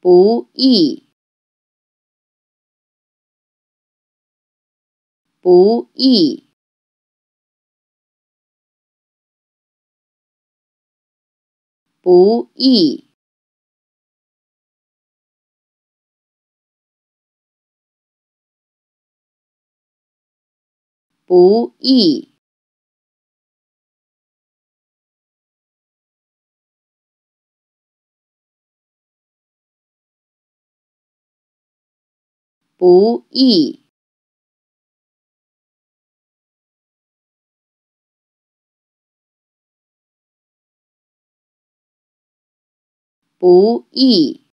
不易，不易，不易，不易。不易，不易。